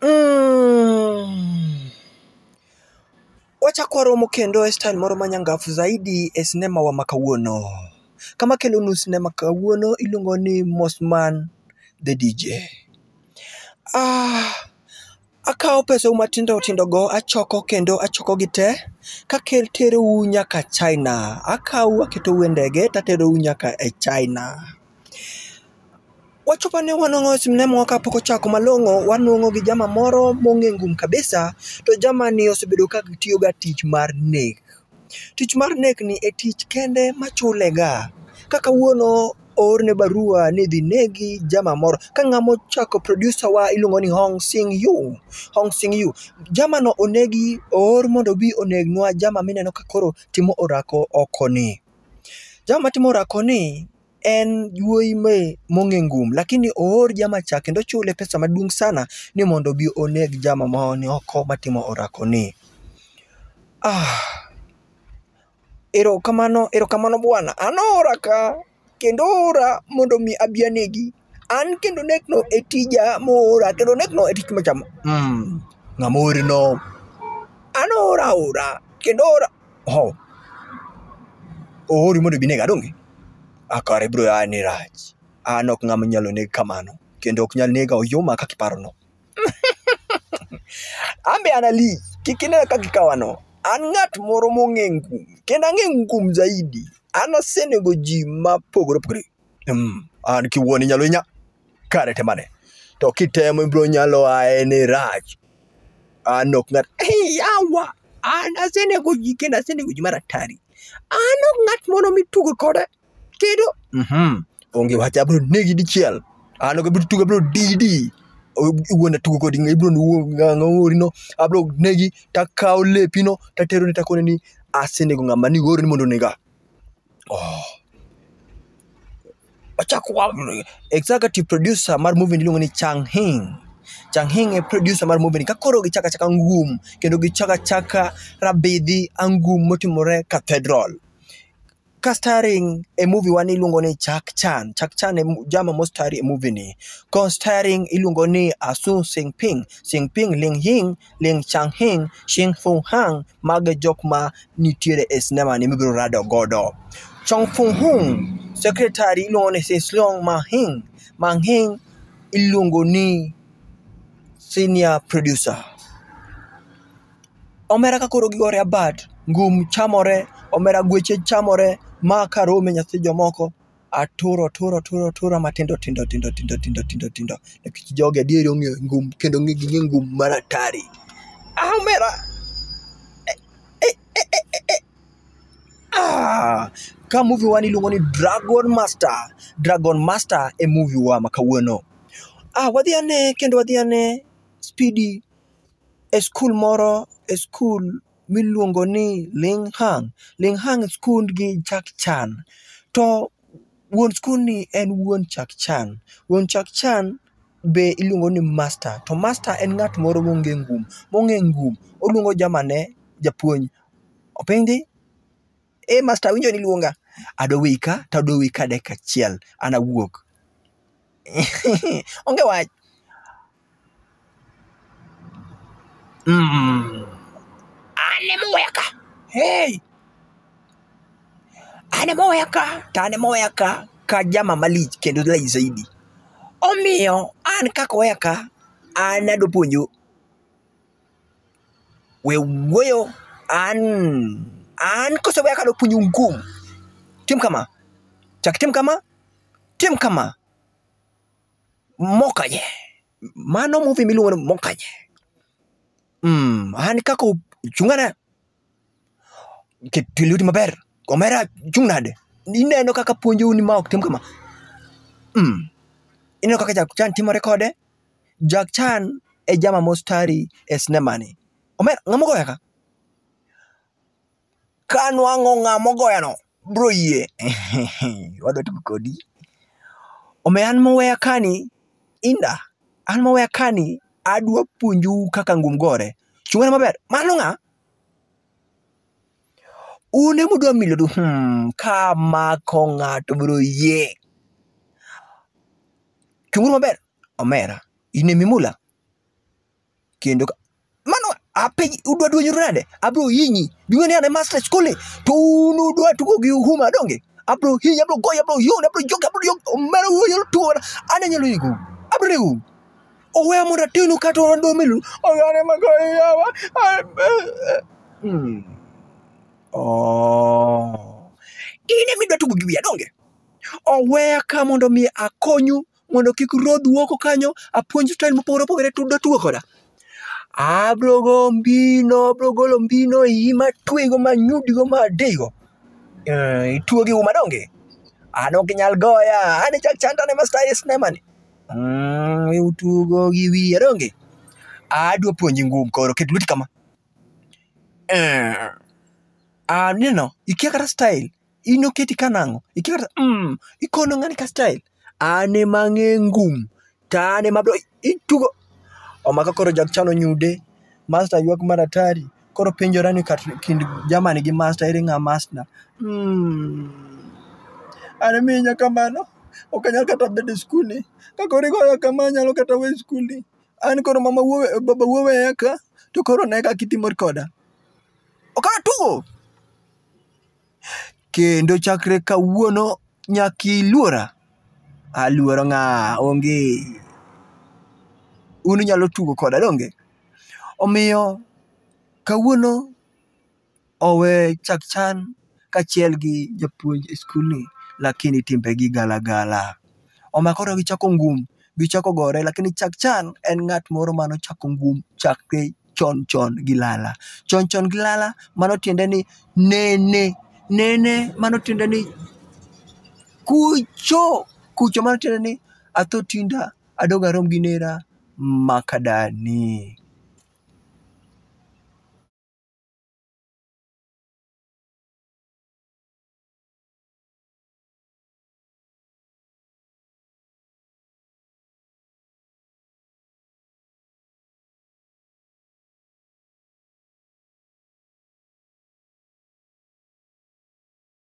Mm. Wachako waromo kendo e style moro manyangafu zaidi e sinema wa makawuono. Kama kelonu sinema kawuono iluongo ni Mosman the DJ. Ah, akawo pesa matindo tindo go achoko kendo achoko gite kakel terou nyaka China. Akawou aketou e ndege tateroue nyaka e China. Wachopo ne wanong'o e sinema kapok ochako malong'o, wanong'o gi jama moro mong'e ngum kabisa, to jama ni osebedo ka tiyo ga tich mar nek. Tich mar nek ni e tich kende machule ga. Ka kawuono oorne barua ni dhi negi jama moro, ka ng'amo chako producer wa iluongo ni Hong Sing Yu, Hong Sing Yu. Jama no onegi, oor mondo obi onegnwa jama mineno ka koro timo orako oko ni. Jama matimo orako ni, en wuoyi me mong'e ngum lakini oor jama cha kendo chule pesa maduong' sana ni mondo obi oneg jama maoni oko matimo ni. Ah, erokamano erokamano bwana an oora ka kendo oora mondo mi abi anegi an kendo nekno e tija moora kendo nekno e tich macham mm, Ngamori no. an ora oora kendo oora ho oori mondo bi nega donge akawa ibro yani rach an ok ng'ama inyalo neg kamano kendo ok nyal nega oyuma kaka iparono ambe an ali kik inena kaka ikawano an ng'at moro mong'e ngum kendo ang'e ngum zaidi an asenego ji mapogore pogore mm. an kiwuon inyalo inya kare temane to kitemo ibro nyalo aeni rach an ok ng'at hey, awa an asenego ji kendo asenego ji mar atari an ok ng'at mono mitugo kode kedo mhm onge wacha ah, oh, ah, bro negi dichiel ano ge bro tugo bro didi wuona tugo kodi ibro ng'ori no abro negi takawo lepi no ni takone ni asene asenego ng'ama nigori ni mondo onega oh. ochako executive producer mar movie iluongo ni Chang Hing Chang Hing e producer mar movie ni kakoro gichaka chaka chaka ngum kendo gichaka chaka chaka rabidhi angum motimore cathedral ka starring e movie wa ni iluongo ni Chuck Chan. Chuck Chan e jama mo starring e movie ni. Ko starring iluongo ni Asu Sing Ping, Sing Ping Ling Ying, Ling Chang Hing, Shin Fung Hang, mage jok ma nitiere e sinema ni mibiro rado godo. Chong Fung Hung, secretary iluongo ni Sis Long Ma Hing, Ma Hing iluongo ni senior producer. Omera ka koro gigore abad, ngum chamore, omera gweche chamore ma karome nyathi jomoko aturo turo turo turo matindo tindo tindo tindo tindo tindo tindo nikech jogi adieri ong'e ngum kendo ng'e ging'e ngum mar atari ah omera eh, eh, eh, eh, eh, eh. ah ka movie wa niluongo ni dragon master dragon master e movie wa makawuono ah wadhi ane kendo wadhi ane spidi e skul moro e skul school... miluongo ni Ling Hang. Ling Hang skund gi Chak Chan. To wuon skund ni en wuon Chak Chan. Wuon Chak Chan be iluongo ni Master. To Master en ng'at moro monge ngum. Monge ngum. Oluongo jamane, japuonj. Opendi? Eh, Master, winjo ni luonga. Adowi ka, tadowi ka dakika achiel. Ana wuok. Onge wach. Mm. nimweka Hey. ka ka kajama malich kendo lai zaidi omiyo an kakoyaka an puonjo we wuoyo an an koseweya kadopuonjo ngum tim kama chak tim kama tim kama mokanye mano movie miluongo ni mokanye mm, an kaka chung' ane. Ket lweti maber. Omera, chung' nade. Ineno kaka puonjou ni ma ok tim kama. Mm. Ineno kaka Jack Chan timore kode. Jack Chan e jama mostari e sinema ni. Omera, ng'a mogoya ka? Ka nwang'o ng'a mogoya no, bro yie. Wadwa tuku kodi. Ome, an moweya kani, inda, an moweya kani, adwa puonjou kaka ngum gore. sungana maber nggak? une miliar tuh, hmm kama konga tuburu ye kunguru ber, omera oh, ini mimula kendo mano apenji udwa duonyoru nade abro ah, yinyi iya duweni ada master skule to un udwa tugo gi huma donge abro ah, ini, iya, abro goyi abro yona abro yoke abro yoke omera oh, oh, iya, uonyalo ana ananyalo hikou abro negou owe mondo atenu kata wadomilu ogane magoyo yawa hmm. oh. in emidwa tugo gi wiya donge oweya ka mondo mi akonyu mondo kik rodh wuoko kanyo apuonj tel mopogore opogore tudo tuo koda abrogo mbino abrogolo mbino ii matwego manyudigo madigo eh, ituo gi uma donge an ok inyal goya ane chak chanda ne master is nemani Mm, utugo gi wiye donge? Adwa puonji ngum koro, ket lweti kama. Eh, ah, neno, ikia kata style. Ino keti ka nang'o? Ikia kata mm, ikono ng'ani ka style. Ane mang'e ngum. Tane mabro itugo. Omaka koro jak chano nyude. Master yuak maratari. Koro penjo rani kat kind jamani gi master ere nga master. Mm. Ane minya kamano. ok anyal kata bedo e skul ni ka koro igoyo kama anyalo kata weyo skul ni an koro mama wuoyo baba wuoyo weya ka to koro ne kaka itimor koda ok atuo kendo chakre kawuono nyaki iluora aluoro ng'a onge un unyalo tugo koda donge omiyo kawuono owe chak chan kaachiel gi japuonj e skul ni lakini timbegi galagala. Oma koro gichako ngum, gichako gore lakini Chak Chan en ng'at moro manochako ngum chakre chon chon gi lala. Chon chon gi lala mano tiende ni nene, nene mano tiende ni kucho, kucho mano tiende ni atho tinda adong' arom gi nera makadani.